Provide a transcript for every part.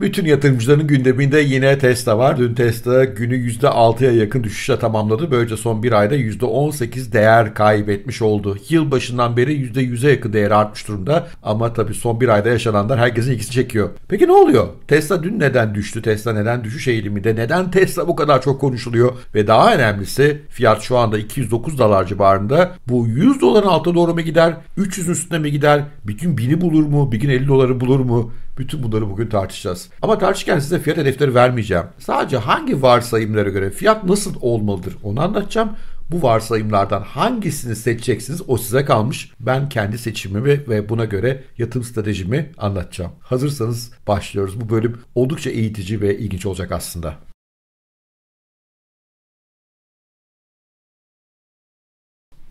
Bütün yatırımcıların gündeminde yine Tesla var. Dün Tesla günü %6'ya yakın düşüşle tamamladı. Böylece son bir ayda %18 değer kaybetmiş oldu. Yıl başından beri %100'e yakın değeri artmış durumda. Ama tabii son bir ayda yaşananlar herkesin ikisi çekiyor. Peki ne oluyor? Tesla dün neden düştü? Tesla neden düşüş eğiliminde? Neden Tesla bu kadar çok konuşuluyor? Ve daha önemlisi fiyat şu anda 209 dolar civarında. Bu 100 doların altına doğru mu gider? 300'ün üstüne mi gider? Bir gün 1000'i bulur mu? Bir gün 50 doları bulur mu? Bütün bunları bugün tartışacağız. Ama tartışırken size fiyat hedefleri vermeyeceğim. Sadece hangi varsayımlara göre fiyat nasıl olmalıdır onu anlatacağım. Bu varsayımlardan hangisini seçeceksiniz o size kalmış. Ben kendi seçimimi ve buna göre yatırım stratejimi anlatacağım. Hazırsanız başlıyoruz. Bu bölüm oldukça eğitici ve ilginç olacak aslında.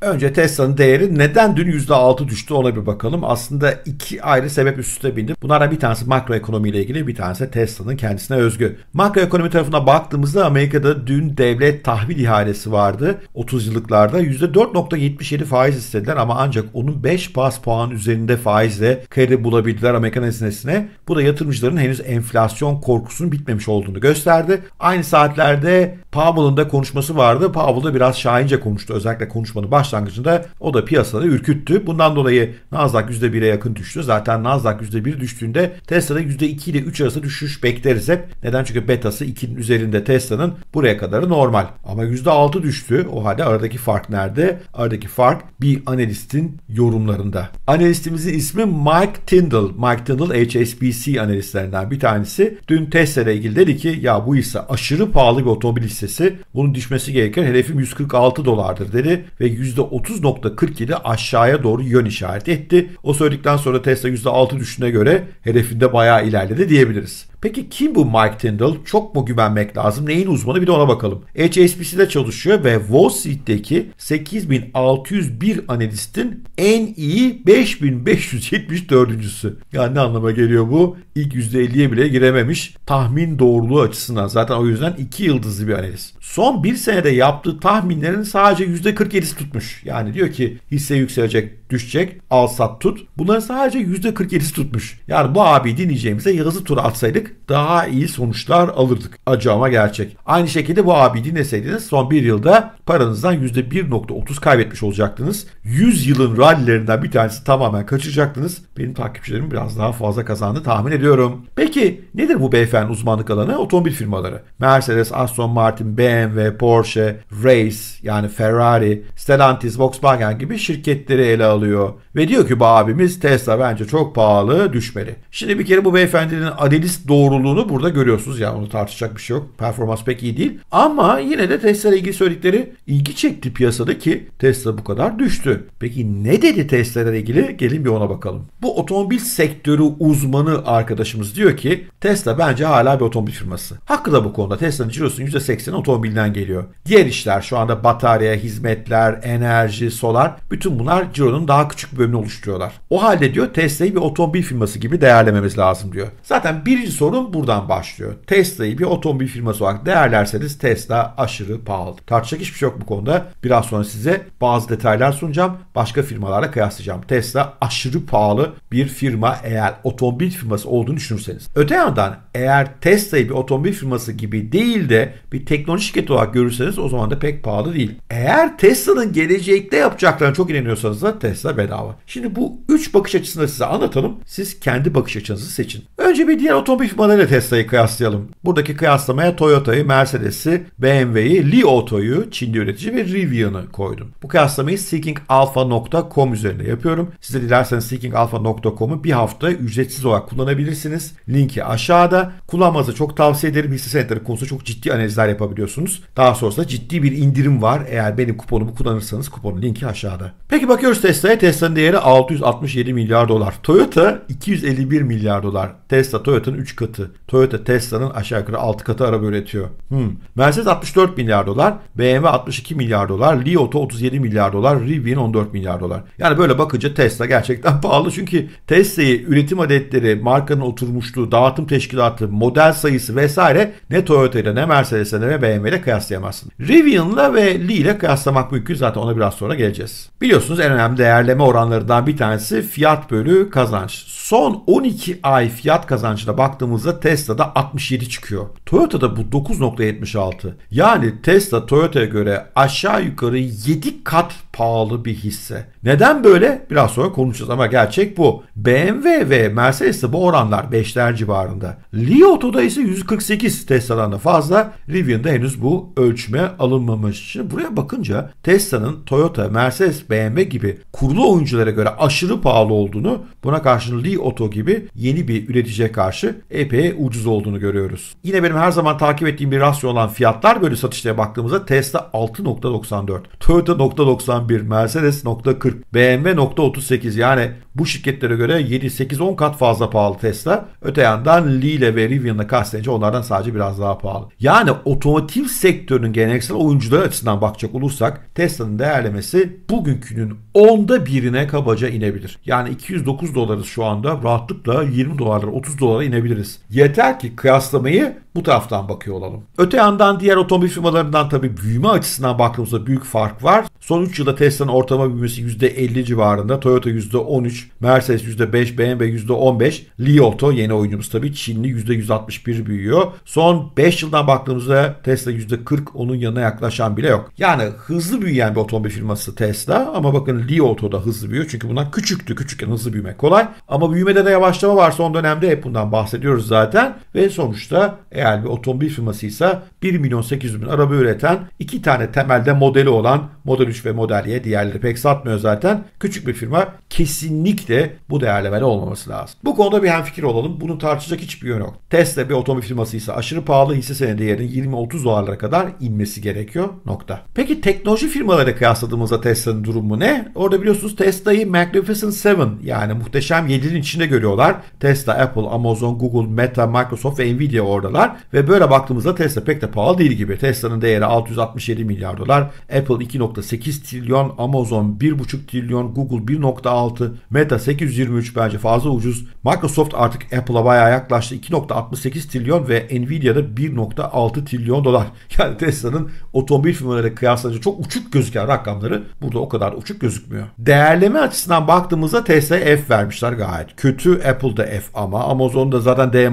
Önce Tesla'nın değeri neden dün %6 düştü ona bir bakalım. Aslında iki ayrı sebep üst üste bindi. Bunlardan bir tanesi makroekonomi ile ilgili bir tanesi Tesla'nın kendisine özgü. Makroekonomi tarafına baktığımızda Amerika'da dün devlet tahvil ihalesi vardı. 30 yıllıklarda %4.77 faiz istediler ama ancak onun 5 bas puan üzerinde faizle kredi bulabildiler Amerikan hazinesine. Bu da yatırımcıların henüz enflasyon korkusunun bitmemiş olduğunu gösterdi. Aynı saatlerde Powell'ın da konuşması vardı. Powell da biraz şahince konuştu. Özellikle konuşmanın baş başlangıcında o da piyasaları ürküttü. Bundan dolayı Nasdaq %1'e yakın düştü. Zaten Nasdaq %1 düştüğünde Tesla'da %2 ile 3 arası düşüş bekleriz hep. Neden? Çünkü betası 2'nin üzerinde Tesla'nın buraya kadarı normal. Ama %6 düştü. O halde aradaki fark nerede? Aradaki fark bir analistin yorumlarında. Analistimizin ismi Mike Tyndall. Mike Tyndall HSBC analistlerinden bir tanesi. Dün Tesla ile ilgili dedi ki ya bu ise aşırı pahalı bir otomobil hissesi. Bunun düşmesi gerekir. hedefim 146 dolardır dedi ve %30.47 aşağıya doğru yön işaret etti. O söyledikten sonra Tesla %6 düşüne göre hedefinde bayağı ilerledi diyebiliriz. Peki kim bu Mike Tyndall? Çok mu güvenmek lazım? Neyin uzmanı bir de ona bakalım. HSBC'de çalışıyor ve Wall Street'teki 8601 analistin en iyi 5574.sü. Yani ne anlama geliyor bu? İlk %50'ye bile girememiş tahmin doğruluğu açısından. Zaten o yüzden 2 yıldızlı bir analist. Son bir senede yaptığı tahminlerin sadece %47'si tutmuş. Yani diyor ki hisse yükselecek düşecek. Al sat tut. Bunların sadece %47'si tutmuş. Yani bu abi dinleyeceğimize yazı tura atsaydık daha iyi sonuçlar alırdık. Acı gerçek. Aynı şekilde bu abi dinleseydiniz son bir yılda paranızdan %1.30 kaybetmiş olacaktınız. 100 yılın rallilerinden bir tanesi tamamen kaçacaktınız. Benim takipçilerim biraz daha fazla kazandı tahmin ediyorum. Peki nedir bu beyefendi uzmanlık alanı? Otomobil firmaları. Mercedes, Aston Martin, BMW, Porsche, Race yani Ferrari, Stellantis, Volkswagen gibi şirketleri ele alıyor alıyor. Ve diyor ki bu abimiz Tesla bence çok pahalı düşmeli. Şimdi bir kere bu beyefendinin analist doğruluğunu burada görüyorsunuz. Yani onu tartışacak bir şey yok. Performans pek iyi değil. Ama yine de Tesla ile ilgili söyledikleri ilgi çekti piyasada ki Tesla bu kadar düştü. Peki ne dedi Tesla ile ilgili? Gelin bir ona bakalım. Bu otomobil sektörü uzmanı arkadaşımız diyor ki Tesla bence hala bir otomobil firması. Hakkı da bu konuda. Tesla'nın cirosunun %80'i otomobilden geliyor. Diğer işler şu anda batarya, hizmetler, enerji, solar bütün bunlar cironun daha küçük bir bölümünü oluşturuyorlar. O halde diyor Tesla'yı bir otomobil firması gibi değerlememiz lazım diyor. Zaten birinci sorun buradan başlıyor. Tesla'yı bir otomobil firması olarak değerlerseniz Tesla aşırı pahalı. Tartışacak hiçbir şey yok bu konuda. Biraz sonra size bazı detaylar sunacağım. Başka firmalarla kıyaslayacağım. Tesla aşırı pahalı bir firma eğer otomobil firması olduğunu düşünürseniz. Öte yandan eğer Tesla'yı bir otomobil firması gibi değil de bir teknoloji şirketi olarak görürseniz o zaman da pek pahalı değil. Eğer Tesla'nın gelecekte yapacaklarına çok inanıyorsanız da Tesla mesela bedava. Şimdi bu üç bakış açısını size anlatalım. Siz kendi bakış açınızı seçin. Önce bir diğer otomobil firmalarıyla Tesla'yı kıyaslayalım. Buradaki kıyaslamaya Toyota'yı, Mercedes'i, BMW'yi, Li Auto'yu, Çinli üretici ve Rivian'ı koydum. Bu kıyaslamayı seekingalpha.com üzerinde yapıyorum. Siz de dilerseniz seekingalpha.com'u bir hafta ücretsiz olarak kullanabilirsiniz. Linki aşağıda. Kullanmanızı çok tavsiye ederim. Hisse senetleri konusunda çok ciddi analizler yapabiliyorsunuz. Daha sonrasında ciddi bir indirim var. Eğer benim kuponumu kullanırsanız kuponun linki aşağıda. Peki bakıyoruz Tesla Piyasaya Tesla'nın değeri 667 milyar dolar. Toyota 251 milyar dolar. Tesla Toyota'nın 3 katı. Toyota Tesla'nın aşağı yukarı 6 katı araba üretiyor. Hmm. Mercedes 64 milyar dolar. BMW 62 milyar dolar. Li Auto 37 milyar dolar. Rivian 14 milyar dolar. Yani böyle bakınca Tesla gerçekten pahalı. Çünkü Tesla'yı üretim adetleri, markanın oturmuşluğu, dağıtım teşkilatı, model sayısı vesaire ne Toyota ile ne Mercedes ile ne BMW ile kıyaslayamazsın. Rivian'la ve Li ile kıyaslamak mümkün. Zaten ona biraz sonra geleceğiz. Biliyorsunuz en önemli değer değerleme oranlarından bir tanesi fiyat bölü kazanç. Son 12 ay fiyat kazancına baktığımızda Tesla'da 67 çıkıyor. Toyota'da bu 9.76. Yani Tesla Toyota'ya göre aşağı yukarı 7 kat pahalı bir hisse. Neden böyle? Biraz sonra konuşacağız ama gerçek bu. BMW ve Mercedes'te bu oranlar 5'ler civarında. Li Auto'da ise 148 Tesla'dan da fazla. Rivian'da henüz bu ölçme alınmamış. Şimdi buraya bakınca Tesla'nın Toyota, Mercedes, BMW gibi kurulu oyunculara göre aşırı pahalı olduğunu buna karşın Li Auto gibi yeni bir üreticiye karşı epey ucuz olduğunu görüyoruz. Yine benim her zaman takip ettiğim bir rasyo olan fiyatlar böyle satışlara baktığımızda Tesla 6.94, Toyota 0.91, bir Mercedes .40, BMW .38 yani bu şirketlere göre 7-8-10 kat fazla pahalı Tesla. Öte yandan Lille ve Rivian'la kastedince onlardan sadece biraz daha pahalı. Yani otomotiv sektörünün geleneksel oyuncuları açısından bakacak olursak Tesla'nın değerlemesi bugünkünün onda birine kabaca inebilir. Yani 209 dolarız şu anda rahatlıkla 20 dolarlara 30 dolara inebiliriz. Yeter ki kıyaslamayı bu taraftan bakıyor olalım. Öte yandan diğer otomobil firmalarından tabii büyüme açısından baktığımızda büyük fark var. Son 3 yılda Tesla'nın ortalama büyümesi %50 civarında, Toyota %13, Mercedes %5, BMW %15, Li Auto yeni oyuncumuz tabii Çinli %161 büyüyor. Son 5 yıldan baktığımızda Tesla %40 onun yanına yaklaşan bile yok. Yani hızlı büyüyen bir otomobil firması Tesla ama bakın Li Auto da hızlı büyüyor çünkü bundan küçüktü. Küçükken hızlı büyümek kolay ama büyümede de yavaşlama var son dönemde hep bundan bahsediyoruz zaten ve sonuçta eğer bir otomobil firmasıysa 1 milyon 800 bin araba üreten iki tane temelde modeli olan Model 3 ve Model Y diğerleri pek satmıyor zaten. Küçük bir firma kesinlikle bu değerlemede olmaması lazım. Bu konuda bir hemfikir olalım. Bunu tartışacak hiçbir yön yok. Tesla bir otomobil firması ise aşırı pahalı hisse senedi değerinin 20-30 dolarlara kadar inmesi gerekiyor. Nokta. Peki teknoloji firmaları kıyasladığımızda Tesla'nın durumu ne? Orada biliyorsunuz Tesla'yı Magnificent 7 yani muhteşem 7'nin içinde görüyorlar. Tesla, Apple, Amazon, Google, Meta, Microsoft ve Nvidia oradalar ve böyle baktığımızda Tesla pek de pahalı değil gibi. Tesla'nın değeri 667 milyar dolar, Apple 2.8 trilyon, Amazon 1.5 trilyon, Google 1.6, Meta 823 bence fazla ucuz. Microsoft artık Apple'a bayağı yaklaştı. 2.68 trilyon ve Nvidia'da 1.6 trilyon dolar. Yani Tesla'nın otomobil firmalarıyla kıyaslanınca çok uçuk gözüken rakamları burada o kadar uçuk gözükmüyor. Değerleme açısından baktığımızda Tesla F vermişler gayet. Kötü Apple'da F ama Amazon'da zaten D-,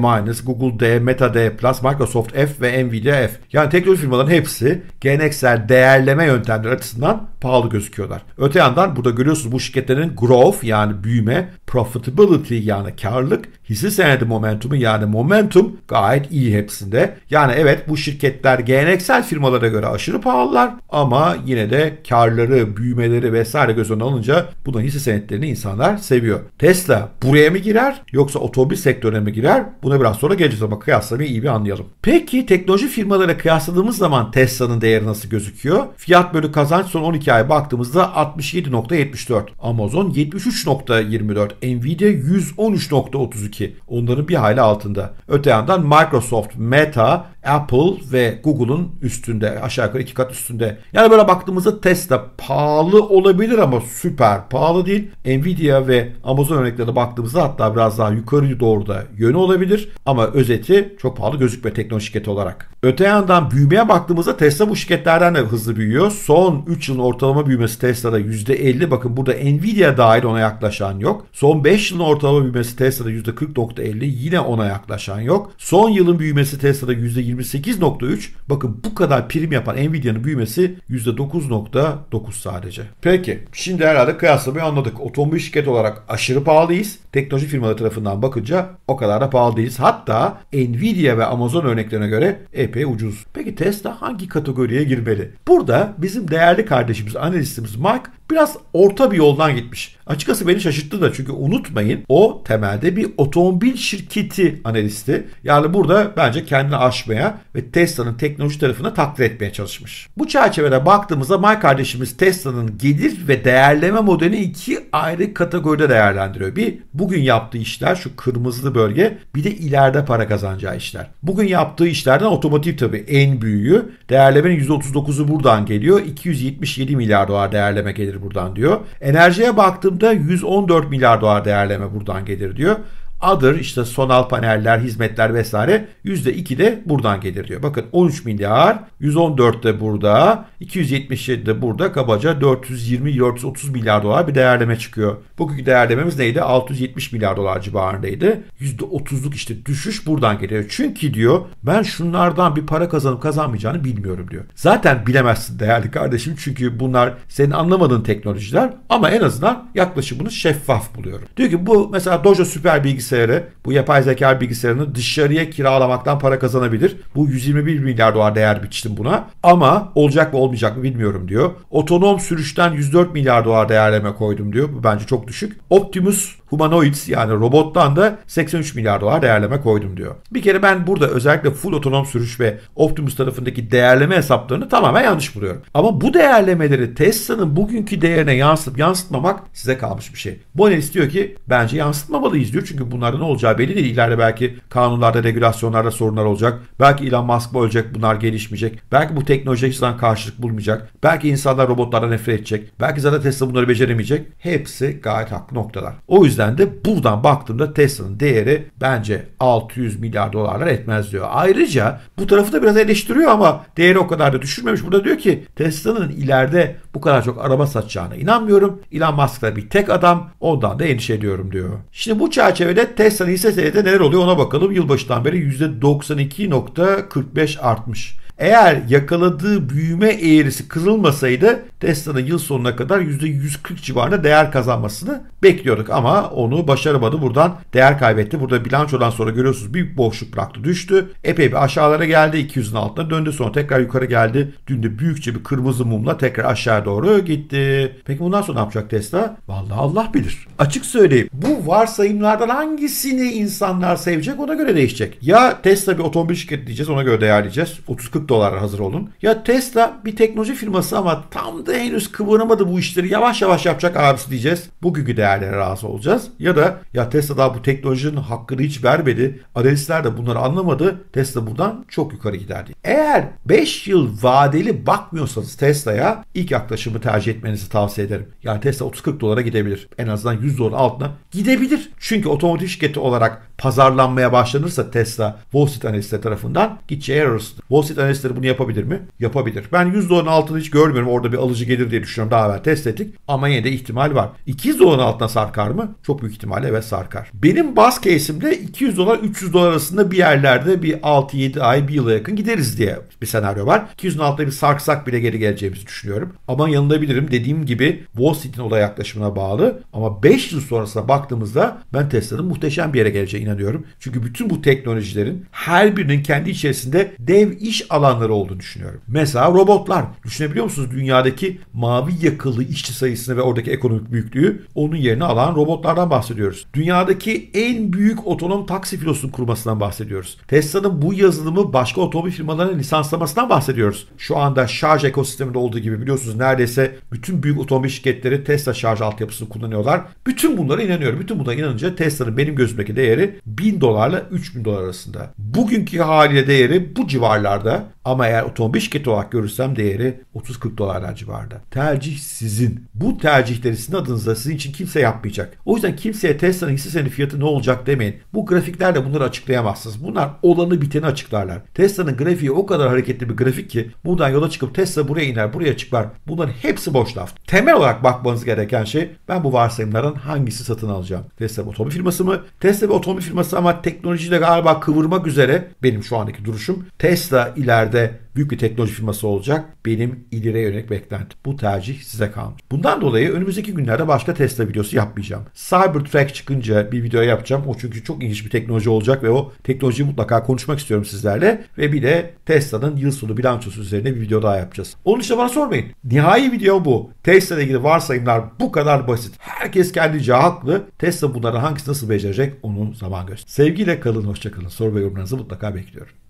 Google D, Meta D+, Microsoft F ve Nvidia GDF. Yani teknoloji firmaların hepsi geleneksel değerleme yöntemleri açısından pahalı gözüküyorlar. Öte yandan burada görüyorsunuz bu şirketlerin growth yani büyüme profitability yani karlık hisse senedi momentumu yani momentum gayet iyi hepsinde. Yani evet bu şirketler geleneksel firmalara göre aşırı pahalılar ama yine de karları, büyümeleri vesaire göz önüne alınca bunun hisse senetlerini insanlar seviyor. Tesla buraya mı girer yoksa otomobil sektörüne mi girer? Buna biraz sonra geleceğiz ama kıyaslamayı iyi bir anlayalım. Peki teknoloji firmalara kıyasladığımız zaman Tesla'nın değeri nasıl gözüküyor? Fiyat bölü kazanç son 12 ay baktığımızda 67.74. Amazon 73.24. Nvidia 113.32. Onların bir hali altında. Öte yandan Microsoft, Meta, Apple ve Google'un üstünde. Aşağı yukarı iki kat üstünde. Yani böyle baktığımızda Tesla pahalı olabilir ama süper pahalı değil. Nvidia ve Amazon örneklerine baktığımızda hatta biraz daha yukarı doğru da yönü olabilir. Ama özeti çok pahalı gözükmüyor teknoloji şirketi olarak. Öte yandan büyümeye baktığımızda Tesla bu şirketlerden de hızlı büyüyor. Son 3 yılın ortalama büyümesi Tesla'da %50. Bakın burada Nvidia dahil ona yaklaşan yok. Son 5 yılın ortalama büyümesi Tesla'da %40.50 yine ona yaklaşan yok. Son yılın büyümesi Tesla'da %28.3. Bakın bu kadar prim yapan Nvidia'nın büyümesi %9.9 sadece. Peki şimdi herhalde kıyaslamayı anladık. Otomobil şirket olarak aşırı pahalıyız. Teknoloji firmaları tarafından bakınca o kadar da pahalı değiliz. Hatta Nvidia ve Amazon örneklerine göre epey ucuz. Peki Tesla hangi kategoriye girmeli? Burada bizim değerli kardeşimiz analistimiz Mark Biraz orta bir yoldan gitmiş. Açıkçası beni şaşırttı da çünkü unutmayın o temelde bir otomobil şirketi analisti. Yani burada bence kendini aşmaya ve Tesla'nın teknoloji tarafına takdir etmeye çalışmış. Bu çerçevede baktığımızda Mike kardeşimiz Tesla'nın gelir ve değerleme modelini iki ayrı kategoride değerlendiriyor. Bir bugün yaptığı işler şu kırmızılı bölge bir de ileride para kazanacağı işler. Bugün yaptığı işlerden otomotiv tabii en büyüğü. Değerlemenin %39'u buradan geliyor. 277 milyar dolar değerleme gelir gelir buradan diyor. Enerjiye baktığımda 114 milyar dolar değerleme buradan gelir diyor. Other işte sonal paneller, hizmetler vesaire %2 de buradan gelir diyor. Bakın 13 milyar, 114 de burada, 277 de burada kabaca 420-430 milyar dolar bir değerleme çıkıyor. Bugünkü değerlememiz neydi? 670 milyar dolar civarındaydı. %30'luk işte düşüş buradan geliyor. Çünkü diyor ben şunlardan bir para kazanıp kazanmayacağını bilmiyorum diyor. Zaten bilemezsin değerli kardeşim çünkü bunlar senin anlamadığın teknolojiler ama en azından yaklaşımını şeffaf buluyorum. Diyor ki bu mesela Dojo Süper Bilgisayar bilgisayarı, bu yapay zeka bilgisayarını dışarıya kiralamaktan para kazanabilir. Bu 121 milyar dolar değer biçtim buna. Ama olacak mı olmayacak mı bilmiyorum diyor. Otonom sürüşten 104 milyar dolar değerleme koydum diyor. Bu bence çok düşük. Optimus Humanoids yani robottan da 83 milyar dolar değerleme koydum diyor. Bir kere ben burada özellikle full otonom sürüş ve Optimus tarafındaki değerleme hesaplarını tamamen yanlış buluyorum. Ama bu değerlemeleri Tesla'nın bugünkü değerine yansıtıp yansıtmamak size kalmış bir şey. Bonelis diyor ki bence yansıtmamalıyız diyor. Çünkü bunlarda ne olacağı belli değil. İleride belki kanunlarda, regülasyonlarda sorunlar olacak. Belki Elon Musk ölecek, bunlar gelişmeyecek. Belki bu teknoloji açıdan karşılık bulmayacak. Belki insanlar robotlara nefret edecek. Belki zaten Tesla bunları beceremeyecek. Hepsi gayet haklı noktalar. O yüzden de buradan baktığımda Tesla'nın değeri bence 600 milyar dolarlar etmez diyor. Ayrıca bu tarafı da biraz eleştiriyor ama değeri o kadar da düşürmemiş. Burada diyor ki Tesla'nın ileride bu kadar çok araba satacağına inanmıyorum. Elon Musk da bir tek adam ondan da endişe ediyorum diyor. Şimdi bu çerçevede de Tesla hisse senedinde neler oluyor ona bakalım. Yılbaşından beri %92.45 artmış. Eğer yakaladığı büyüme eğrisi kırılmasaydı Tesla'nın yıl sonuna kadar %140 civarında değer kazanmasını bekliyorduk ama onu başaramadı. Buradan değer kaybetti. Burada bilançodan sonra görüyorsunuz bir boşluk bıraktı düştü. Epey bir aşağılara geldi. 200'ün altına döndü. Sonra tekrar yukarı geldi. Dün de büyükçe bir kırmızı mumla tekrar aşağı doğru gitti. Peki bundan sonra ne yapacak Tesla? Vallahi Allah bilir. Açık söyleyeyim. Bu varsayımlardan hangisini insanlar sevecek ona göre değişecek. Ya Tesla bir otomobil şirketi diyeceğiz ona göre değerleyeceğiz. 30-40 dolara hazır olun. Ya Tesla bir teknoloji firması ama tam da da henüz kıvıramadı bu işleri yavaş yavaş yapacak abisi diyeceğiz. Bugünkü değerlere razı olacağız. Ya da ya Tesla daha bu teknolojinin hakkını hiç vermedi. Analistler de bunları anlamadı. Tesla buradan çok yukarı giderdi. Eğer 5 yıl vadeli bakmıyorsanız Tesla'ya ilk yaklaşımı tercih etmenizi tavsiye ederim. Yani Tesla 30-40 dolara gidebilir. En azından 100 dolar altına gidebilir. Çünkü otomotiv şirketi olarak pazarlanmaya başlanırsa Tesla Wall Street analistleri tarafından gideceği yer arasında. Wall Street analistleri bunu yapabilir mi? Yapabilir. Ben 100 doların altını hiç görmüyorum orada bir alıcı alıcı gelir diye düşünüyorum. Daha evvel test ettik ama yine de ihtimal var. 200 doların altına sarkar mı? Çok büyük ihtimalle evet sarkar. Benim bas case'imde 200 dolar 300 dolar arasında bir yerlerde bir 6-7 ay bir yıla yakın gideriz diye bir senaryo var. 200'ün altına bir sarksak bile geri geleceğimizi düşünüyorum. Ama yanılabilirim. Dediğim gibi Wall Street'in olay yaklaşımına bağlı ama 5 yıl sonrasına baktığımızda ben Tesla'nın muhteşem bir yere geleceğine inanıyorum. Çünkü bütün bu teknolojilerin her birinin kendi içerisinde dev iş alanları olduğunu düşünüyorum. Mesela robotlar. Düşünebiliyor musunuz dünyadaki dünyadaki mavi yakılı işçi sayısını ve oradaki ekonomik büyüklüğü onun yerine alan robotlardan bahsediyoruz. Dünyadaki en büyük otonom taksi filosunun kurmasından bahsediyoruz. Tesla'nın bu yazılımı başka otomobil firmalarının lisanslamasından bahsediyoruz. Şu anda şarj ekosisteminde olduğu gibi biliyorsunuz neredeyse bütün büyük otomobil şirketleri Tesla şarj altyapısını kullanıyorlar. Bütün bunlara inanıyorum. Bütün bunlara inanınca Tesla'nın benim gözümdeki değeri 1000 dolarla 3000 dolar arasında. Bugünkü haliyle değeri bu civarlarda ama eğer otomobil şirketi olarak görürsem değeri 30-40 dolarlar civarında vardı. Tercih sizin. Bu tercihleri sizin adınıza sizin için kimse yapmayacak. O yüzden kimseye Tesla'nın hisse senedi fiyatı ne olacak demeyin. Bu grafiklerle bunları açıklayamazsınız. Bunlar olanı biteni açıklarlar. Tesla'nın grafiği o kadar hareketli bir grafik ki buradan yola çıkıp Tesla buraya iner buraya çıkar. Bunların hepsi boş laf. Temel olarak bakmanız gereken şey ben bu varsayımlardan hangisi satın alacağım? Tesla otomobil firması mı? Tesla bir otomobil firması ama teknolojiyle galiba kıvırmak üzere benim şu andaki duruşum. Tesla ileride büyük bir teknoloji firması olacak benim ileriye yönelik beklentim. Bu tercih size kalmış. Bundan dolayı önümüzdeki günlerde başka Tesla videosu yapmayacağım. Cybertruck çıkınca bir video yapacağım. O çünkü çok ilginç bir teknoloji olacak ve o teknolojiyi mutlaka konuşmak istiyorum sizlerle. Ve bir de Tesla'nın yıl sonu bilançosu üzerine bir video daha yapacağız. Onun için bana sormayın. Nihai video bu. Tesla ile ilgili varsayımlar bu kadar basit. Herkes kendince haklı. Tesla bunların hangisi nasıl becerecek onu zaman göster. Sevgiyle kalın, hoşçakalın. Soru ve yorumlarınızı mutlaka bekliyorum.